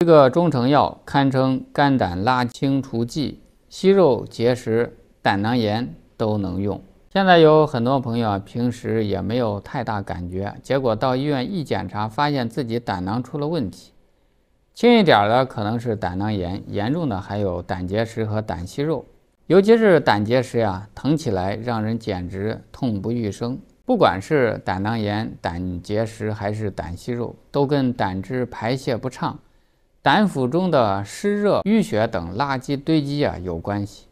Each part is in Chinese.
这个中成药堪称肝胆拉清除剂，息肉、结石、胆囊炎都能用。现在有很多朋友啊，平时也没有太大感觉，结果到医院一检查，发现自己胆囊出了问题。轻一点的可能是胆囊炎，严重的还有胆结石和胆息肉，尤其是胆结石呀，疼起来让人简直痛不欲生。不管是胆囊炎、胆结石还是胆息肉，都跟胆汁排泄不畅。胆腑中的湿热、淤血等垃圾堆积啊，有关系。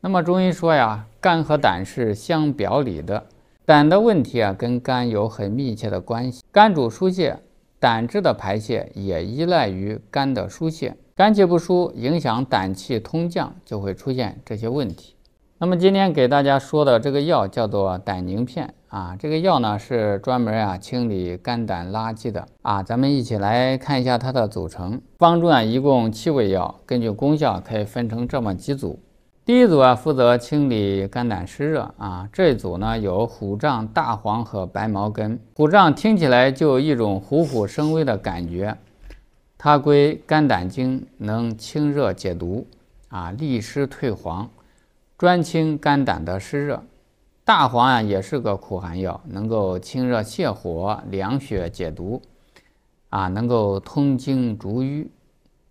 那么中医说呀，肝和胆是相表里的，胆的问题啊，跟肝有很密切的关系。肝主疏泄，胆汁的排泄也依赖于肝的疏泄。肝气不疏，影响胆气通降，就会出现这些问题。那么今天给大家说的这个药叫做胆宁片。啊，这个药呢是专门啊清理肝胆垃圾的啊，咱们一起来看一下它的组成方中啊一共七味药，根据功效可以分成这么几组。第一组啊负责清理肝胆湿热啊，这一组呢有虎杖、大黄和白茅根。虎杖听起来就有一种虎虎生威的感觉，它归肝胆经，能清热解毒，啊利湿退黄，专清肝胆的湿热。大黄啊也是个苦寒药，能够清热泻火、凉血解毒，啊，能够通经逐瘀，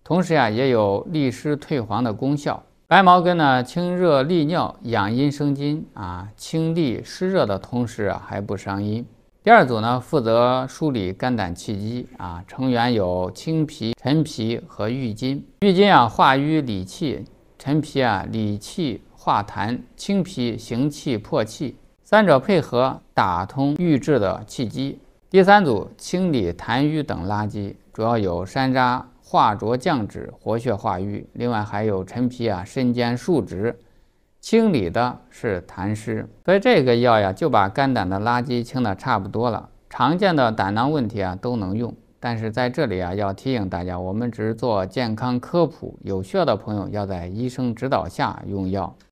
同时呀，也有利湿退黄的功效。白茅根呢，清热利尿、养阴生津，啊，清利湿热的同时还不伤阴。第二组呢，负责梳理肝胆气机，啊，成员有青皮、陈皮和郁金。郁金啊，化瘀理气。陈皮啊，理气化痰；青皮行气破气，三者配合打通郁滞的气机。第三组清理痰瘀等垃圾，主要有山楂化浊降脂、活血化瘀，另外还有陈皮啊，生兼树脂，清理的是痰湿。所以这个药呀，就把肝胆的垃圾清的差不多了，常见的胆囊问题啊，都能用。但是在这里啊，要提醒大家，我们只是做健康科普，有需要的朋友要在医生指导下用药。